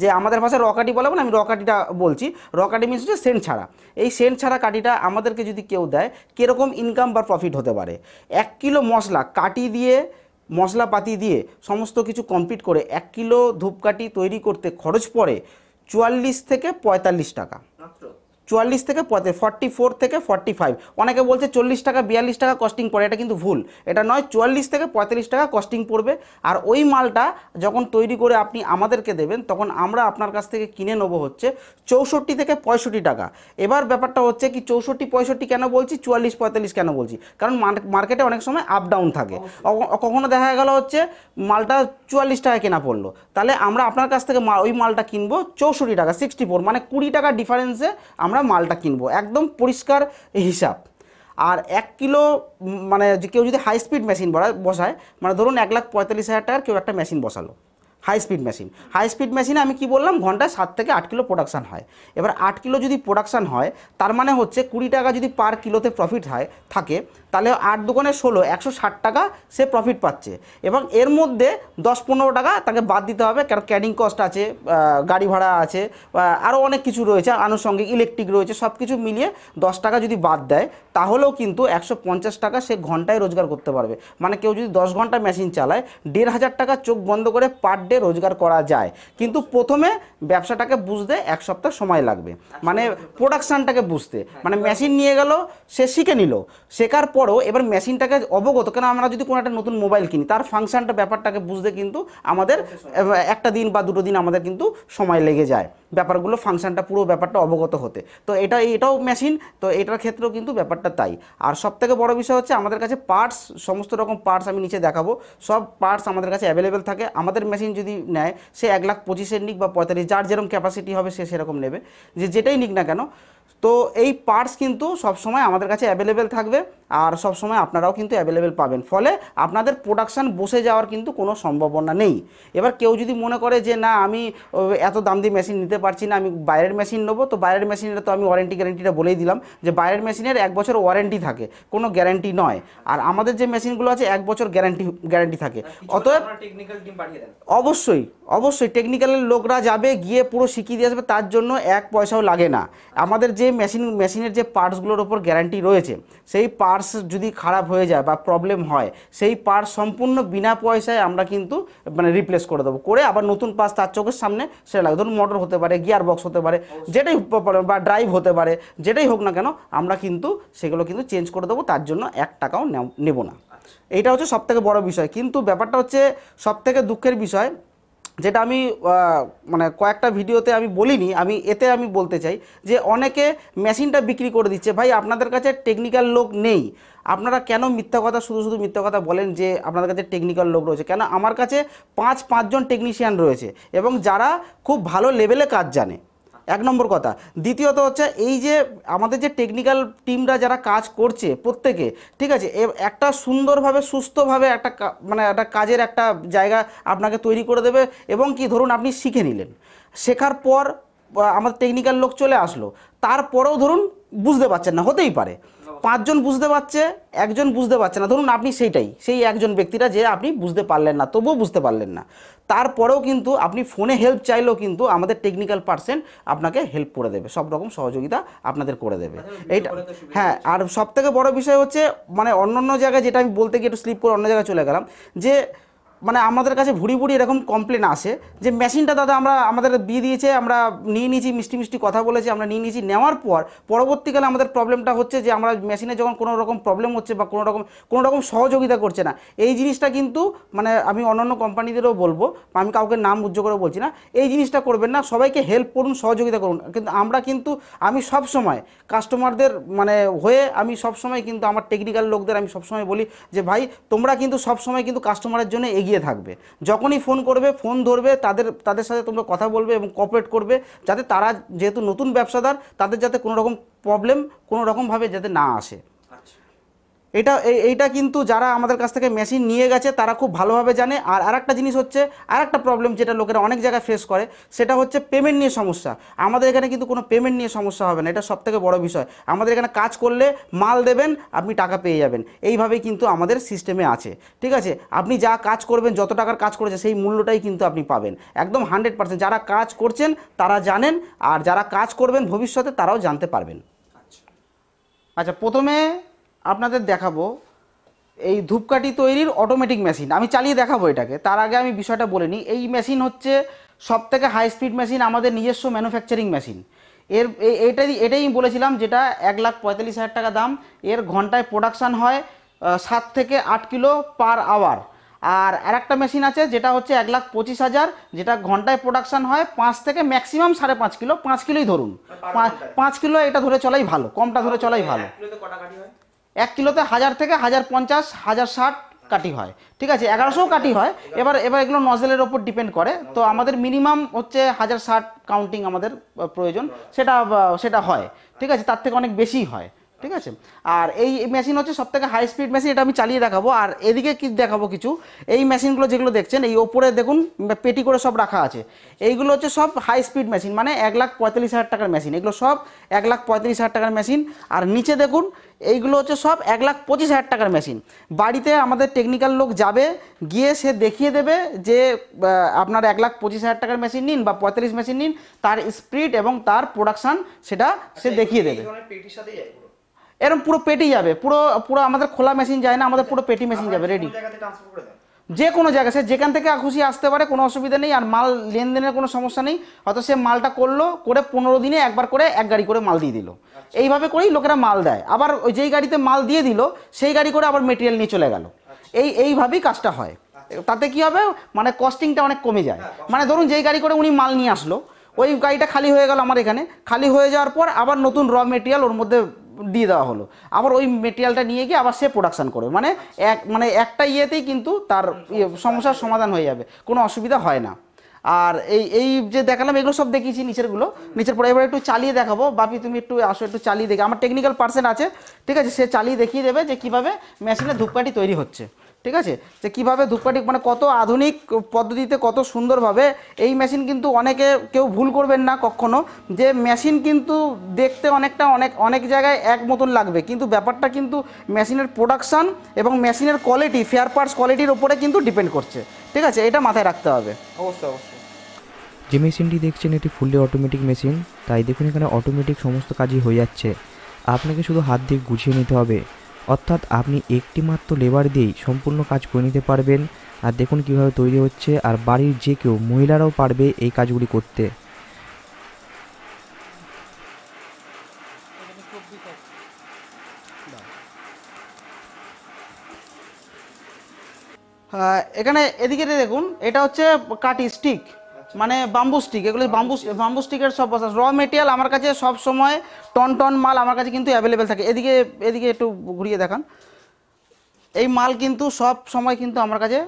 যে আমাদের ভাষায় রকাটি বলে মানে আমি রকাটিটা বলছি রকাটি মিনস হচ্ছে সেন্ট ছাড়া এই সেন্ট ছাড়া কাটিটা আমাদেরকে যদি কেউ দেয় কীরকম ইনকাম বা প্রফিট হতে পারে এক কিলো মশলা কাটি দিয়ে মশলাপাতি দিয়ে সমস্ত কিছু কমপ্লিট করে এক কিলো ধূপকাঠি তৈরি করতে খরচ পড়ে চুয়াল্লিশ থেকে পঁয়তাল্লিশ টাকা চুয়াল্লিশ থেকে ফর্টি ফোর থেকে ফর্টি ফাইভ অনেকে বলছে চল্লিশ টাকা বিয়াল্লিশ টাকা কস্টিং পড়ে এটা কিন্তু ভুল এটা নয় চুয়াল্লিশ থেকে পঁয়তাল্লিশ টাকা কস্টিং পড়বে আর ওই মালটা যখন তৈরি করে আপনি আমাদেরকে দেবেন তখন আমরা আপনার কাছ থেকে কিনে নেবো হচ্ছে চৌষট্টি থেকে পঁয়ষট্টি টাকা এবার ব্যাপারটা হচ্ছে কি চৌষট্টি পঁয়ষট্টি কেন বলছি চুয়াল্লিশ পঁয়তাল্লিশ কেন বলছি কারণ মার্কেটে অনেক সময় আপ ডাউন থাকে কখনো দেখা গেল হচ্ছে মালটা চুয়াল্লিশ টাকা কেনা পড়লো তাহলে আমরা আপনার কাছ থেকে ওই মালটা কিনবো চৌষট্টি টাকা সিক্সটি ফোর মানে কুড়ি টাকা ডিফারেন্সে আমরা আমরা মালটা কিনবো একদম পরিষ্কার হিসাব আর এক কিলো মানে কেউ যদি হাই স্পিড মেশিন বসায় মানে ধরুন এক লাখ পঁয়তাল্লিশ হাজার টাকার কেউ একটা মেশিন বসালো high speed machine high speed মেশিনে আমি কি বললাম ঘন্টায় সাত থেকে আট কিলো প্রোডাকশান হয় এবার আট কিলো যদি প্রোডাকশান হয় তার মানে হচ্ছে কুড়ি টাকা যদি পার কিলোতে প্রফিট হয় থাকে তাহলে আট দোকানে ষোলো একশো ষাট টাকা সে প্রফিট পাচ্ছে এবং এর মধ্যে দশ পনেরো টাকা তাকে বাদ দিতে হবে কারণ ক্যারিং কস্ট আছে গাড়ি ভাড়া আছে আরও অনেক কিছু রয়েছে আনুষঙ্গিক ইলেকট্রিক রয়েছে সব কিছু মিলিয়ে দশ টাকা যদি বাদ দেয় তাহলেও কিন্তু একশো পঞ্চাশ টাকা সে ঘন্টায় রোজগার করতে পারবে মানে কেউ যদি দশ ঘন্টা মেশিন চালায় দেড় হাজার টাকা চোখ বন্ধ করে পার ডে রোজগার করা যায় কিন্তু প্রথমে ব্যবসাটাকে বুঝতে এক সপ্তাহ সময় লাগবে মানে প্রোডাকশানটাকে বুঝতে মানে মেশিন নিয়ে গেল সে শিখে নিল শেখার পর তারপরও এবার মেশিনটাকে অবগত কেন আমরা যদি কোনো একটা নতুন মোবাইল কিনি তার ফাংশানটা ব্যাপারটাকে বুঝতে কিন্তু আমাদের একটা দিন বা দুটো দিন আমাদের কিন্তু সময় লেগে যায় ব্যাপারগুলো ফাংশানটা পুরো ব্যাপারটা অবগত হতে তো এটা এটাও মেশিন তো এটার ক্ষেত্রেও কিন্তু ব্যাপারটা তাই আর সব থেকে বড়ো বিষয় হচ্ছে আমাদের কাছে পার্টস সমস্ত রকম পার্টস আমি নিচে দেখাবো সব পার্টস আমাদের কাছে অ্যাভেলেবেল থাকে আমাদের মেশিন যদি নেয় সে এক লাখ পঁচিশের নিক বা পঁয়তাল্লিশ যার যেরকম ক্যাপাসিটি হবে সে সেরকম নেবে যে যেটাই নিক না কেন তো এই পার্টস কিন্তু সবসময় আমাদের কাছে অ্যাভেলেবেল থাকবে আর সব সময় আপনারাও কিন্তু অ্যাভেলেবেল পাবেন ফলে আপনাদের প্রোডাকশান বসে যাওয়ার কিন্তু কোনো সম্ভাবনা নেই এবার কেউ যদি মনে করে যে না আমি এত দাম দিয়ে মেশিন নিতে পারছি না আমি বাইরের মেশিন নেবো তো বাইরের মেশিনের তো আমি ওয়ারেন্টি গ্যারেন্টিটা বলেই দিলাম যে বাইরের মেশিনের এক বছর ওয়ারেন্টি থাকে কোনো গ্যারেন্টি নয় আর আমাদের যে মেশিনগুলো আছে এক বছর গ্যারান্টি গ্যারান্টি থাকে মানে অতএব অবশ্যই অবশ্যই টেকনিক্যালের লোকরা যাবে গিয়ে পুরো শিখিয়ে দিয়ে আসবে তার জন্য এক পয়সাও লাগে না আমাদের যে মেশিন মেশিনের যে পার্টসগুলোর ওপর গ্যারান্টি রয়েছে সেই পার্ট পার্স যদি খারাপ হয়ে যায় বা প্রবলেম হয় সেই পার্স সম্পূর্ণ বিনা পয়সায় আমরা কিন্তু মানে রিপ্লেস করে দেবো করে আবার নতুন পার্স তার চোখের সামনে সেটা লাগে ধরুন মোটর হতে পারে গিয়ার বক্স হতে পারে যেটাই বা ড্রাইভ হতে পারে যেটাই হোক না কেন আমরা কিন্তু সেগুলো কিন্তু চেঞ্জ করে দেবো তার জন্য এক টাকাও নেব না আচ্ছা। এইটা হচ্ছে সবথেকে বড় বিষয় কিন্তু ব্যাপারটা হচ্ছে সবথেকে দুঃখের বিষয় যেটা আমি মানে কয়েকটা ভিডিওতে আমি বলিনি আমি এতে আমি বলতে চাই যে অনেকে মেশিনটা বিক্রি করে দিচ্ছে ভাই আপনাদের কাছে টেকনিক্যাল লোক নেই আপনারা কেন মিথ্যা কথা শুধু শুধু মিথ্যা কথা বলেন যে আপনাদের কাছে টেকনিক্যাল লোক রয়েছে কেন আমার কাছে পাঁচ পাঁচজন টেকনিশিয়ান রয়েছে এবং যারা খুব ভালো লেভেলে কাজ জানে এক নম্বর কথা দ্বিতীয়ত হচ্ছে এই যে আমাদের যে টেকনিক্যাল টিমরা যারা কাজ করছে প্রত্যেকে ঠিক আছে একটা সুন্দরভাবে সুস্থভাবে একটা মানে একটা কাজের একটা জায়গা আপনাকে তৈরি করে দেবে এবং কি ধরুন আপনি শিখে নিলেন শেখার পর আমাদের টেকনিক্যাল লোক চলে আসলো তারপরেও ধরুন বুঝতে পারছেন না হতেই পারে পাঁচজন বুঝতে পারছে একজন বুঝতে পারছে না ধরুন আপনি সেইটাই সেই একজন ব্যক্তিটা যে আপনি বুঝতে পারলেন না তবুও বুঝতে পারলেন না তারপরেও কিন্তু আপনি ফোনে হেল্প চাইলেও কিন্তু আমাদের টেকনিক্যাল পার্সন আপনাকে হেল্প করে দেবে সব রকম সহযোগিতা আপনাদের করে দেবে আচ্ছা, এইটা হ্যাঁ আর সবথেকে বড় বিষয় হচ্ছে মানে অন্য অন্য জায়গায় যেটা আমি বলতে গিয়ে একটু স্লিপ করে অন্য জায়গায় চলে গেলাম যে মানে আমাদের কাছে ভুড়ি ভুড়ি এরকম কমপ্লেন আসে যে মেশিনটা দাদা আমরা আমাদের দিয়ে দিয়েছে আমরা নিয়ে নিয়েছি মিষ্টি মিষ্টি কথা বলেছি আমরা নিয়ে নিয়েছি নেওয়ার পর পরবর্তীকালে আমাদের প্রবলেমটা হচ্ছে যে আমরা মেশিনে যখন কোনো রকম প্রবলেম হচ্ছে বা কোনো রকম কোনো রকম সহযোগিতা করছে না এই জিনিসটা কিন্তু মানে আমি অন্যান্য কোম্পানিদেরও বলবো আমি কাউকে নাম উজ্জ্ব করে বলছি না এই জিনিসটা করবেন না সবাইকে হেল্প করুন সহযোগিতা করুন কিন্তু আমরা কিন্তু আমি সব সময় কাস্টমারদের মানে হয়ে আমি সব সময় কিন্তু আমার টেকনিক্যাল লোকদের আমি সবসময় বলি যে ভাই তোমরা কিন্তু সব সময় কিন্তু কাস্টমারের জন্য এগিয়ে এগিয়ে থাকবে যখনই ফোন করবে ফোন ধরবে তাদের তাদের সাথে তোমরা কথা বলবে এবং কপারেট করবে যাতে তারা যেহেতু নতুন ব্যবসাদার তাদের যাতে কোনো রকম প্রবলেম কোনো রকমভাবে যাতে না আসে এটা এইটা কিন্তু যারা আমাদের কাছ থেকে মেশিন নিয়ে গেছে তারা খুব ভালোভাবে জানে আর আরেকটা জিনিস হচ্ছে আরেকটা প্রবলেম যেটা লোকেরা অনেক জায়গায় ফেস করে সেটা হচ্ছে পেমেন্ট নিয়ে সমস্যা আমাদের এখানে কিন্তু কোনো পেমেন্ট নিয়ে সমস্যা হবে না এটা সব থেকে বড়ো বিষয় আমাদের এখানে কাজ করলে মাল দেবেন আপনি টাকা পেয়ে যাবেন এইভাবেই কিন্তু আমাদের সিস্টেমে আছে ঠিক আছে আপনি যা কাজ করবেন যত টাকার কাজ করেছে সেই মূল্যটাই কিন্তু আপনি পাবেন একদম হান্ড্রেড পারসেন্ট যারা কাজ করছেন তারা জানেন আর যারা কাজ করবেন ভবিষ্যতে তারাও জানতে পারবেন আচ্ছা, আচ্ছা প্রথমে আপনাদের দেখাবো এই ধূপকাঠি তৈরির অটোমেটিক মেশিন আমি চালিয়ে দেখাবো এটাকে তার আগে আমি বিষয়টা বলে নিই এই মেশিন হচ্ছে সব থেকে হাই স্পিড মেশিন আমাদের নিজস্ব ম্যানুফ্যাকচারিং মেশিন এর এটাই এটাই বলেছিলাম যেটা এক লাখ পঁয়তাল্লিশ হাজার টাকা দাম এর ঘন্টায় প্রোডাকশান হয় সাত থেকে আট কিলো পার আওয়ার আর আরেকটা মেশিন আছে যেটা হচ্ছে এক লাখ পঁচিশ হাজার যেটা ঘন্টায় প্রোডাকশান হয় পাঁচ থেকে ম্যাক্সিমাম সাড়ে পাঁচ কিলো পাঁচ কিলোই ধরুন মানে পাঁচ কিলো এটা ধরে চলাই ভালো কমটা ধরে চলাই ভালো এক কিলোতে হাজার থেকে হাজার পঞ্চাশ হাজার ষাট কাটি হয় ঠিক আছে এগারোশোও কাটি হয় এবার এবার এগুলো নজেলের ওপর ডিপেন্ড করে তো আমাদের মিনিমাম হচ্ছে হাজার ষাট কাউন্টিং আমাদের প্রয়োজন সেটা সেটা হয় ঠিক আছে তার থেকে অনেক বেশি হয় ঠিক আছে আর এই মেশিন হচ্ছে সব থেকে হাই স্পিড মেশিন এটা আমি চালিয়ে দেখাবো আর এদিকে কি দেখাবো কিছু এই মেশিনগুলো যেগুলো দেখছেন এই ওপরে দেখুন পেটি করে সব রাখা আছে এইগুলো হচ্ছে সব হাই স্পিড মেশিন মানে এক লাখ পঁয়তাল্লিশ হাজার টাকার মেশিন এগুলো সব এক লাখ পঁয়তাল্লিশ হাজার টাকার মেশিন আর নিচে দেখুন এইগুলো হচ্ছে সব এক লাখ পঁচিশ হাজার টাকার মেশিন বাড়িতে আমাদের টেকনিক্যাল লোক যাবে গিয়ে সে দেখিয়ে দেবে যে আপনার এক লাখ পঁচিশ হাজার টাকার মেশিন নিন বা পঁয়তাল্লিশ মেশিন নিন তার স্পিড এবং তার প্রোডাকশান সেটা সে আচ্ছা, দেখিয়ে দেবে পেটির সাথে এরকম পুরো পেটি যাবে পুরো পুরো আমাদের খোলা মেশিন যায় না আমাদের পুরো পেটি মেশিন যাবে রেডি যে কোনো জায়গা সে যেখান থেকে খুশি আসতে পারে কোনো অসুবিধা নেই আর মাল লেনদেনের কোনো সমস্যা নেই হয়তো সে মালটা করলো করে পনেরো দিনে একবার করে এক গাড়ি করে মাল দিয়ে দিল আচ্ছা। এইভাবে করেই লোকেরা মাল দেয় আবার ওই যেই গাড়িতে মাল দিয়ে দিল সেই গাড়ি করে আবার মেটেরিয়াল নিয়ে চলে গেল আচ্ছা। এই এইভাবেই কাজটা হয় আচ্ছা। তাতে কি হবে মানে কস্টিংটা অনেক কমে যায় হ্যাঁ, মানে ধরুন যেই গাড়ি করে উনি মাল নিয়ে আসলো ওই গাড়িটা খালি হয়ে গেল আমার এখানে খালি হয়ে যাওয়ার পর আবার নতুন র মেটেরিয়াল ওর মধ্যে দিয়ে দেওয়া হলো আবার ওই মেটেরিয়ালটা নিয়ে গিয়ে আবার সে প্রোডাকশান করবে মানে এক মানে একটা ইয়েতেই কিন্তু তার ইয়ে সমস্যার সমাধান হয়ে যাবে কোনো অসুবিধা হয় না আর এই এই যে দেখালাম এগুলো সব দেখিয়েছি নিচেরগুলো নিচের পরে এবার একটু চালিয়ে দেখাবো বাপি তুমি একটু আসো একটু চালিয়ে দেখে আমার টেকনিক্যাল পার্সেন আছে ঠিক আছে সে চালিয়ে দেখিয়ে দেবে যে কীভাবে মেশিনে ধূপকাঠি তৈরি হচ্ছে ঠিক আছে যে কীভাবে ধূপকাঠি মানে কত আধুনিক পদ্ধতিতে কত সুন্দরভাবে এই মেশিন কিন্তু অনেকে কেউ ভুল করবেন না কখনো যে মেশিন কিন্তু দেখতে অনেকটা অনেক অনেক জায়গায় এক মতন লাগবে কিন্তু ব্যাপারটা কিন্তু মেশিনের প্রোডাকশান এবং মেশিনের কোয়ালিটি ফেয়ার পার্টস কোয়ালিটির ওপরে কিন্তু ডিপেন্ড করছে ঠিক আছে এটা মাথায় রাখতে হবে অবশ্যই অবশ্যই যে মেশিনটি দেখছেন এটি ফুললি অটোমেটিক মেশিন তাই দেখুন এখানে অটোমেটিক সমস্ত কাজই হয়ে যাচ্ছে আপনাকে শুধু হাত দিয়ে গুছিয়ে নিতে হবে অর্থাৎ আপনি একটি মাত্র লেবার দিয়েই সম্পূর্ণ কাজ করে নিতে পারবেন আর দেখুন কিভাবে তৈরি হচ্ছে আর বাড়ির যে কেউ মহিলারাও পারবে এই কাজগুলি করতে হ্যাঁ, এখানে এদিকে দেখুন এটা হচ্ছে কাটি স্টিক মানে বাম্বু স্টিক এগুলো বাম্বু বাম্বু স্টিকের সব বসা র মেটেরিয়াল আমার কাছে সব সময় টন টন মাল আমার কাছে কিন্তু অ্যাভেলেবেল থাকে এদিকে এদিকে একটু ঘুরিয়ে দেখান এই মাল কিন্তু সব সময় কিন্তু আমার কাছে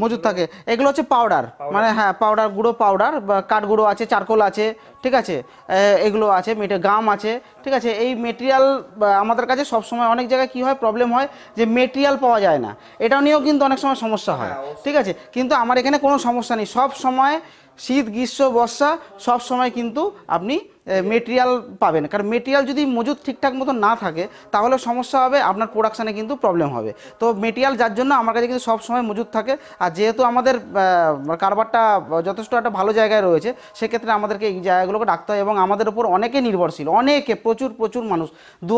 মজুদ থাকে এগুলো হচ্ছে পাউডার মানে হ্যাঁ পাউডার গুঁড়ো পাউডার বা কাঠ গুঁড়ো আছে চারকোল আছে ঠিক আছে এগুলো আছে মেটে গাম আছে ঠিক আছে এই মেটেরিয়াল আমাদের কাছে সব সময় অনেক জায়গায় কি হয় প্রবলেম হয় যে মেটেরিয়াল পাওয়া যায় না এটা নিয়েও কিন্তু অনেক সময় সমস্যা হয় হ্যাঁ, ঠিক আছে কিন্তু আমার এখানে কোনো সমস্যা নেই সব সময় শীত গ্রীষ্ম বর্ষা সব সময় কিন্তু আপনি মেটেরিয়াল পাবেন কারণ মেটেরিয়াল যদি মজুদ ঠিকঠাক মতো না থাকে তাহলে সমস্যা হবে আপনার প্রোডাকশানে কিন্তু প্রবলেম হবে তো মেটেরিয়াল যার জন্য আমার কাছে কিন্তু সবসময় মজুদ থাকে আর যেহেতু আমাদের কারবারটা যথেষ্ট একটা ভালো জায়গায় রয়েছে সেক্ষেত্রে আমাদেরকে এই জায়গাগুলোকে ডাকতে হয় এবং আমাদের উপর অনেকে নির্ভরশীল অনেকে প্রচুর প্রচুর মানুষ দু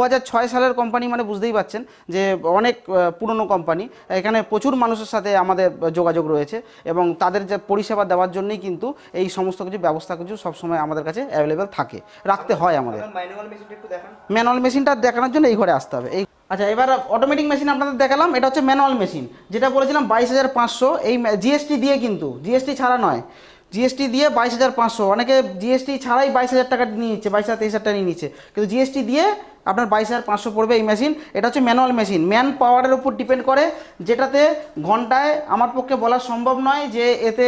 সালের কোম্পানি মানে বুঝতেই পাচ্ছেন যে অনেক পুরনো কোম্পানি এখানে প্রচুর মানুষের সাথে আমাদের যোগাযোগ রয়েছে এবং তাদের যে পরিষেবা দেওয়ার জন্যই কিন্তু এই সমস্ত কিছু ব্যবস্থা কিছু সবসময় আমাদের কাছে অ্যাভেলেবেল থাকে রাখতে হয় আমাদের ম্যানুয়াল মেশিনটা দেখানোর জন্য এই ঘরে আসতে হবে এই আচ্ছা এবার অটোমেটিক মেশিন আপনাদের দেখালাম এটা হচ্ছে ম্যানুয়াল মেশিন যেটা বলেছিলাম বাইশ হাজার পাঁচশো এই জিএসটি দিয়ে কিন্তু জিএসটি ছাড়া নয় জিএসটি দিয়ে বাইশ হাজার পাঁচশো অনেকে জিএসটি ছাড়াই বাইশ হাজার টাকা নিয়ে নিচ্ছে বাইশ হাজার তেইশ হাজার টাকা নিয়ে নিচ্ছে কিন্তু জিএসটি দিয়ে আপনার বাইশ হাজার পাঁচশো পড়বে এই মেশিন এটা হচ্ছে ম্যানুয়াল মেশিন ম্যান পাওয়ারের উপর ডিপেন্ড করে যেটাতে ঘন্টায় আমার পক্ষে বলা সম্ভব নয় যে এতে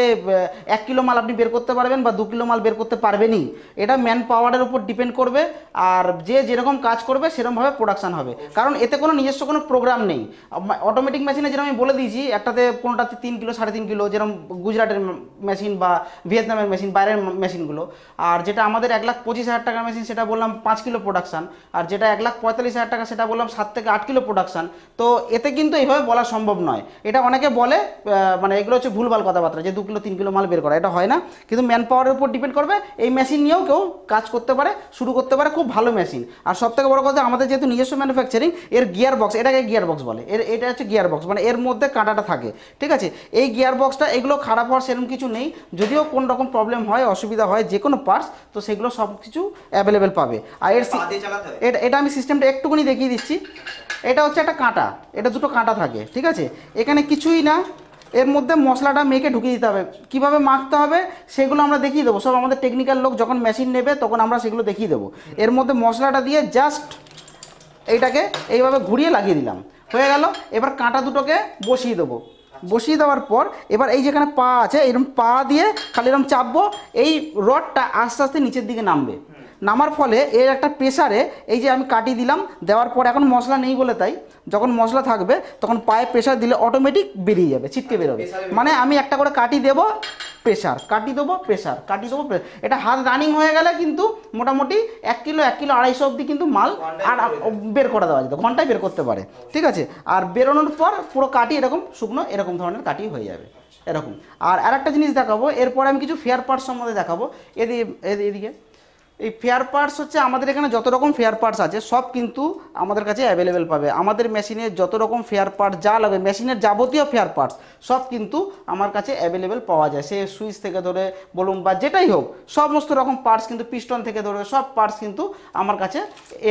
এক কিলো মাল আপনি বের করতে পারবেন বা দু কিলো মাল বের করতে পারবেনই এটা ম্যান পাওয়ারের উপর ডিপেন্ড করবে আর যে যেরকম কাজ করবে সেরকমভাবে প্রোডাকশান হবে কারণ এতে কোনো নিজস্ব কোনো প্রোগ্রাম নেই অটোমেটিক মেশিনে যেরকম আমি বলে দিয়েছি একটাতে কোনোটাতে তিন কিলো সাড়ে তিন কিলো যেরকম গুজরাটের মেশিন বা ভিয়েতনামের মেশিন বাইরের মেশিনগুলো আর যেটা আমাদের এক লাখ পঁচিশ হাজার টাকার মেশিন সেটা বললাম পাঁচ কিলো প্রোডাকশান আর যেটা যেটা এক লাখ পঁয়তাল্লিশ হাজার টাকা সেটা বললাম সাত থেকে আট কিলো প্রোডাকশান তো এতে কিন্তু এইভাবে বলা সম্ভব নয় এটা অনেকে বলে মানে এগুলো হচ্ছে ভুলভাল কথাবার্তা যে দু কিলো তিন কিলো মাল বের করা এটা হয় না কিন্তু ম্যান পাওয়ারের উপর ডিপেন্ড করবে এই মেশিন নিয়েও কেউ কাজ করতে পারে শুরু করতে পারে খুব ভালো মেশিন আর সবথেকে বড় কথা আমাদের যেহেতু নিজস্ব ম্যানুফ্যাকচারিং এর গিয়ার বক্স এটাকে গিয়ার বক্স বলে এর এটা হচ্ছে গিয়ার বক্স মানে এর মধ্যে কাঁটাটা থাকে ঠিক আছে এই গিয়ার বক্সটা এগুলো খারাপ হওয়ার সেরকম কিছু নেই যদিও কোন রকম প্রবলেম হয় অসুবিধা হয় যে কোনো পার্টস তো সেগুলো সব কিছু অ্যাভেলেবেল পাবে আর এর এটা এটা আমি সিস্টেমটা একটুখানি দেখিয়ে দিচ্ছি এটা হচ্ছে একটা কাঁটা এটা দুটো কাঁটা থাকে ঠিক আছে এখানে কিছুই না এর মধ্যে মশলাটা মেখে ঢুকিয়ে দিতে হবে কীভাবে মাখতে হবে সেগুলো আমরা দেখিয়ে দেবো সব আমাদের টেকনিক্যাল লোক যখন মেশিন নেবে তখন আমরা সেগুলো দেখিয়ে দেবো এর মধ্যে মশলাটা দিয়ে জাস্ট এইটাকে এইভাবে ঘুরিয়ে লাগিয়ে দিলাম হয়ে গেল এবার কাঁটা দুটোকে বসিয়ে দেবো বসিয়ে দেওয়ার পর এবার এই যেখানে পা আছে এরকম পা দিয়ে খালি এরকম চাপবো এই রডটা আস্তে আস্তে নিচের দিকে নামবে নামার ফলে এর একটা প্রেসারে এই যে আমি কাটি দিলাম দেওয়ার পর এখন মশলা নেই বলে তাই যখন মশলা থাকবে তখন পায়ে প্রেশার দিলে অটোমেটিক বেরিয়ে যাবে ছিটকে বেরোবে মানে আমি একটা করে কাটি দেব প্রেশার কাটি দেবো প্রেশার কাটি দেবো এটা হাত রানিং হয়ে গেলে কিন্তু মোটামুটি এক কিলো এক কিলো আড়াইশো অবধি কিন্তু মাল আর বের করে দেওয়া যেত ঘন্টায় বের করতে পারে ঠিক আছে আর বেরোনোর পর পুরো কাটি এরকম শুকনো এরকম ধরনের কাটি হয়ে যাবে এরকম আর আর একটা জিনিস দেখাবো এরপরে আমি কিছু ফেয়ার পার্টস সম্বন্ধে দেখাবো এদিকে এদিকে এই ফেয়ার পার্টস হচ্ছে আমাদের এখানে যত রকম ফেয়ার পার্টস আছে সব কিন্তু আমাদের কাছে অ্যাভেলেবেল পাবে আমাদের মেশিনের যত রকম ফেয়ার পার্টস যা লাগবে মেশিনের যাবতীয় ফেয়ার পার্টস সব কিন্তু আমার কাছে অ্যাভেলেবেল পাওয়া যায় সে সুইচ থেকে ধরে বলুন বা যেটাই হোক সমস্ত রকম পার্টস কিন্তু পিস্টন থেকে ধরে সব পার্টস কিন্তু আমার কাছে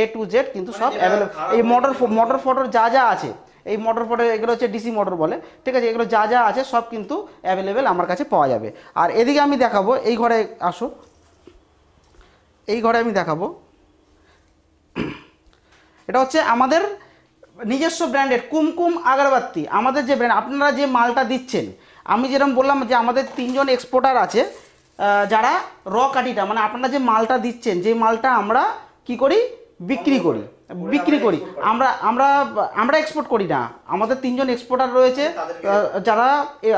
এ টু জেড কিন্তু মানে সব অ্যাভেলেবেল এই মোটর মোটর ফটোর যা যা আছে এই মোটর ফটোর এগুলো হচ্ছে ডিসি মোটর বলে ঠিক আছে এগুলো যা যা আছে সব কিন্তু অ্যাভেলেবেল আমার কাছে পাওয়া যাবে আর এদিকে আমি দেখাবো এই ঘরে আসো এই ঘরে আমি দেখাবো এটা হচ্ছে আমাদের নিজস্ব ব্র্যান্ডের কুমকুম আগরবাতি আমাদের যে ব্র্যান্ড আপনারা যে মালটা দিচ্ছেন আমি যেরকম বললাম যে আমাদের তিনজন এক্সপোর্টার আছে যারা র কাঠিটা মানে আপনারা যে মালটা দিচ্ছেন যে মালটা আমরা কি করি বিক্রি করি বিক্রি করি আমরা আমরা আমরা এক্সপোর্ট করি না আমাদের তিনজন এক্সপোর্টার রয়েছে যারা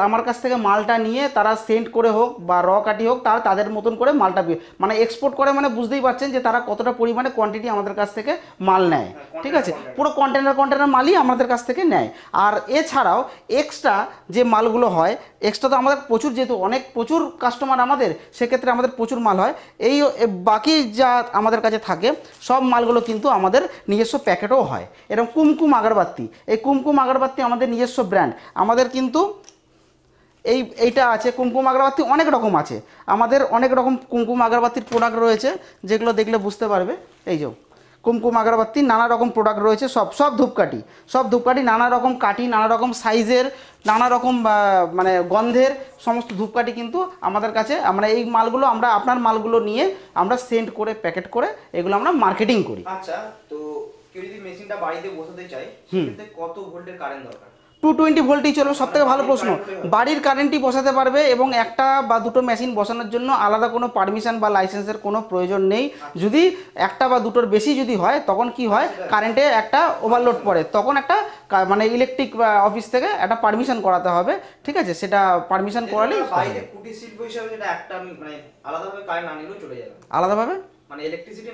আমার কাছ থেকে মালটা নিয়ে তারা সেন্ড করে হোক বা র কাটি হোক তারা তাদের মতন করে মালটা মানে এক্সপোর্ট করে মানে বুঝতেই পারছেন যে তারা কতটা পরিমাণে কোয়ান্টিটি আমাদের কাছ থেকে মাল নেয় হ্যাঁ, ঠিক আছে পুরো কন্টেনার কন্টেনার মালই আমাদের কাছ থেকে নেয় আর এছাড়াও এক্সট্রা যে মালগুলো হয় এক্সট্রা তো আমাদের প্রচুর যেহেতু অনেক প্রচুর কাস্টমার আমাদের সেক্ষেত্রে আমাদের প্রচুর মাল হয় এই বাকি যা আমাদের কাছে থাকে সব মালগুলো কিন্তু আমাদের নিজস্ব প্যাকেটও হয় এরকম কুমকুম আগরবাতি এই কুমকুম আগরবাতি আমাদের নিজস্ব ব্র্যান্ড আমাদের কিন্তু এই এইটা আছে কুমকুম আগরবাতি অনেক রকম আছে আমাদের অনেক রকম কুমকুম আগরবাতির প্রোডাক্ট রয়েছে যেগুলো দেখলে বুঝতে পারবে এই যে কুমকুম আগরবাতি নানা রকম প্রোডাক্ট রয়েছে সব সব ধূপকাঠি সব ধূপকাঠি নানা রকম কাঠি নানা রকম সাইজের নানা রকম মানে গন্ধের সমস্ত ধূপকাঠি কিন্তু আমাদের কাছে আমরা এই মালগুলো আমরা আপনার মালগুলো নিয়ে আমরা সেন্ড করে প্যাকেট করে এগুলো আমরা মার্কেটিং করি আচ্ছা তো কেউ যদি মেশিনটা বাড়িতে বসাতে চাই কত ভোল্টের কারেন্ট দরকার টু টোয়েন্টি ভোল্টেই চলবে সব থেকে ভালো প্রশ্ন বাড়ির কারেন্টই বসাতে পারবে এবং একটা বা দুটো মেশিন বসানোর জন্য আলাদা কোনো পারমিশন বা লাইসেন্সের কোনো প্রয়োজন নেই যদি একটা বা দুটোর বেশি যদি হয় তখন কি হয় কারেন্টে একটা ওভারলোড পড়ে তখন একটা মানে ইলেকট্রিক অফিস থেকে একটা পারমিশন করাতে হবে ঠিক আছে সেটা পারমিশন করালেই মানে আলাদাভাবে ইলেকট্রিসিটি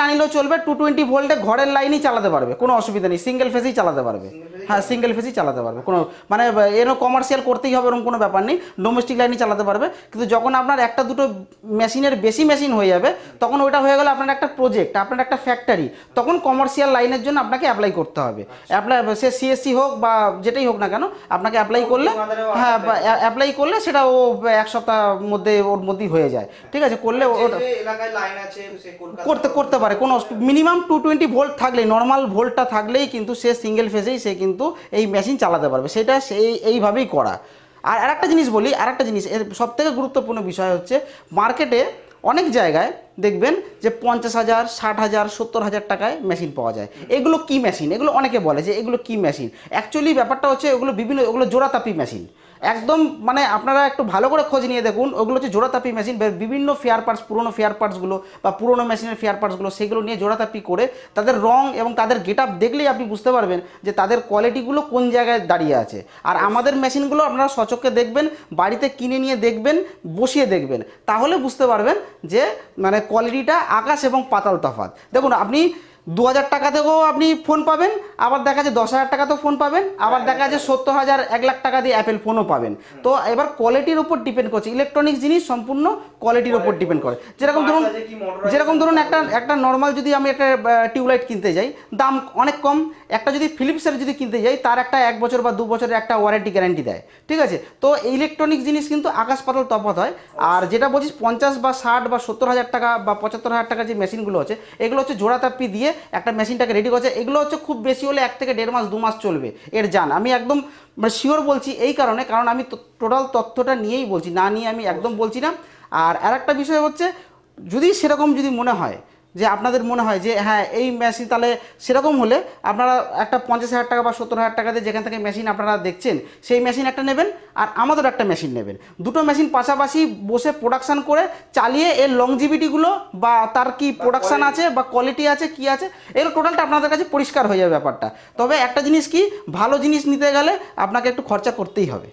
মানে না নিলেও চলবে টু টোয়েন্টি ভোল্টে ঘরের লাইনই চালাতে পারবে কোনো অসুবিধা নেই সিঙ্গেল ফেসেই চালাতে পারবে হ্যাঁ সিঙ্গেল ফেসই চালাতে পারবে কোনো মানে এরও কমার্শিয়াল করতেই হবে এরকম কোনো ব্যাপার নেই ডোমেস্টিক লাইনই চালাতে পারবে কিন্তু যখন আপনার একটা দুটো মেশিনের বেশি মেশিন হয়ে যাবে তখন ওইটা হয়ে গেলে আপনার একটা প্রজেক্ট আপনার একটা ফ্যাক্টরি তখন কমার্শিয়াল লাইনের জন্য আপনাকে অ্যাপ্লাই করতে হবে অ্যাপ্লাই আচ্ছা। সে সিএসসি হোক বা যেটাই হোক না কেন আপনাকে অ্যাপ্লাই করলে হ্যাঁ অ্যাপ্লাই করলে সেটা ও এক সপ্তাহ মধ্যে ওর মধ্যেই হয়ে যায় ঠিক আছে করলে করতে করতে পারে কোনো মিনিমাম টু টোয়েন্টি ভোল্ট থাকলেই নর্মাল ভোল্টটা থাকলেই কিন্তু সে সিঙ্গেল ফেসেই সে কিন্তু কিন্তু এই মেশিন চালাতে পারবে সেটা সেই এইভাবেই করা আর আরেকটা জিনিস বলি আরেকটা জিনিস এর সবথেকে গুরুত্বপূর্ণ বিষয় হচ্ছে মার্কেটে অনেক জায়গায় দেখবেন যে পঞ্চাশ হাজার ষাট হাজার সত্তর হাজার টাকায় মেশিন পাওয়া যায় এগুলো কি মেশিন এগুলো অনেকে বলে যে এগুলো কি মেশিন অ্যাকচুয়ালি ব্যাপারটা হচ্ছে এগুলো বিভিন্ন ওগুলো জোড়াতাপি মেশিন একদম মানে আপনারা একটু ভালো করে খোঁজ নিয়ে দেখুন ওগুলো হচ্ছে জোড়াতাপি মেশিন বিভিন্ন ফেয়ার পার্টস পুরনো ফেয়ার পার্টসগুলো বা পুরনো মেশিনের ফেয়ার পার্টসগুলো সেগুলো নিয়ে জোড়াতাপি করে তাদের রং এবং তাদের গেট আপ দেখলেই আপনি বুঝতে পারবেন যে তাদের কোয়ালিটিগুলো কোন জায়গায় দাঁড়িয়ে আছে আর আমাদের মেশিনগুলো আপনারা সচককে দেখবেন বাড়িতে কিনে নিয়ে দেখবেন বসিয়ে দেখবেন তাহলে বুঝতে পারবেন যে মানে কোয়ালিটিটা আকাশ এবং পাতাল তফাত দেখুন আপনি দু হাজার টাকা থেকেও আপনি ফোন পাবেন আবার দেখা যায় দশ হাজার টাকাতেও ফোন পাবেন আবার দেখা যায় সত্তর হাজার এক লাখ টাকা দিয়ে অ্যাপেল ফোনও পাবেন তো এবার কোয়ালিটির উপর ডিপেন্ড করছে ইলেকট্রনিক জিনিস সম্পূর্ণ কোয়ালিটির উপর ডিপেন্ড করে যেরকম ধরুন যেরকম ধরুন একটা একটা নর্মাল যদি আমি একটা টিউবলাইট কিনতে যাই দাম অনেক কম একটা যদি ফিলিপসের যদি কিনতে যাই তার একটা এক বছর বা দু বছরের একটা ওয়ারেন্টি গ্যারান্টি দেয় ঠিক আছে তো ইলেকট্রনিক জিনিস কিন্তু আকাশ পাতাল তফাত হয় আর যেটা বলছিস পঞ্চাশ বা ষাট বা সত্তর হাজার টাকা বা পঁচাত্তর হাজার টাকা যে মেশিনগুলো আছে এগুলো হচ্ছে জোড়া তাপি দিয়ে একটা মেশিনটাকে রেডি করছে এগুলো হচ্ছে খুব বেশি হলে এক থেকে দেড় মাস দু মাস চলবে এর যান আমি একদম শিওর মানে বলছি এই কারণে কারণ আমি টোটাল তথ্যটা নিয়েই বলছি না নিয়ে আমি একদম বলছি না আর আর একটা বিষয় হচ্ছে যদি সেরকম যদি মনে হয় যে আপনাদের মনে হয় যে হ্যাঁ এই মেশিন তাহলে সেরকম হলে আপনারা একটা পঞ্চাশ হাজার টাকা বা সত্তর হাজার টাকা দিয়ে যেখান থেকে মেশিন আপনারা দেখছেন সেই মেশিন একটা নেবেন আর আমাদের একটা মেশিন নেবেন দুটো মেশিন পাশাপাশি বসে প্রোডাকশান করে চালিয়ে এর লংজিভিটিগুলো বা তার কি প্রোডাকশান আছে বা কোয়ালিটি আছে কি আছে এর টোটালটা আপনাদের কাছে পরিষ্কার হয়ে যাবে ব্যাপারটা তবে একটা জিনিস কি ভালো জিনিস নিতে গেলে আপনাকে একটু খরচা করতেই হবে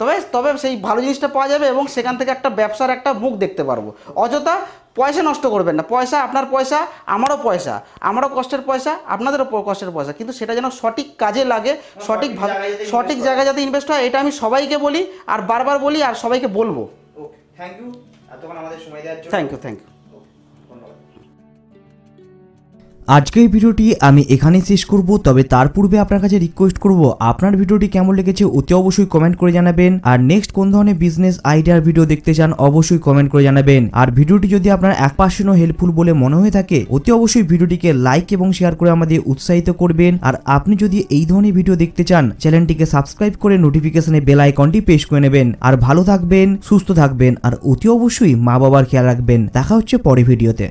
তবে তবে সেই ভালো জিনিসটা পাওয়া যাবে এবং সেখান থেকে একটা ব্যবসার একটা মুখ দেখতে পারবো অযথা পয়সা নষ্ট করবেন না পয়সা আপনার পয়সা আমারও পয়সা আমারও কষ্টের পয়সা আপনাদেরও কষ্টের পয়সা কিন্তু সেটা যেন সঠিক কাজে লাগে সঠিক সঠিক জায়গায় যাতে ইনভেস্ট হয় এটা আমি সবাইকে বলি আর বারবার বলি আর সবাইকে বলবো thank you thank you thank you আজকের ভিডিওটি আমি এখানেই শেষ করব তবে তার পূর্বে আপনার কাছে রিকোয়েস্ট করব আপনার ভিডিওটি কেমন লেগেছে অতি অবশ্যই কমেন্ট করে জানাবেন আর নেক্সট কোন ধরনের বিজনেস আইডিয়ার ভিডিও দেখতে চান অবশ্যই কমেন্ট করে জানাবেন আর ভিডিওটি যদি আপনার এক পার্সেন্টও হেল্পফুল বলে মনে হয়ে থাকে অতি অবশ্যই ভিডিওটিকে লাইক এবং শেয়ার করে আমাদের উৎসাহিত করবেন আর আপনি যদি এই ধরনের ভিডিও দেখতে চান চ্যানেলটিকে সাবস্ক্রাইব করে নোটিফিকেশনে বেল আইকনটি প্রেস করে নেবেন আর ভালো থাকবেন সুস্থ থাকবেন আর অতি অবশ্যই মা বাবার খেয়াল রাখবেন দেখা হচ্ছে পরে ভিডিওতে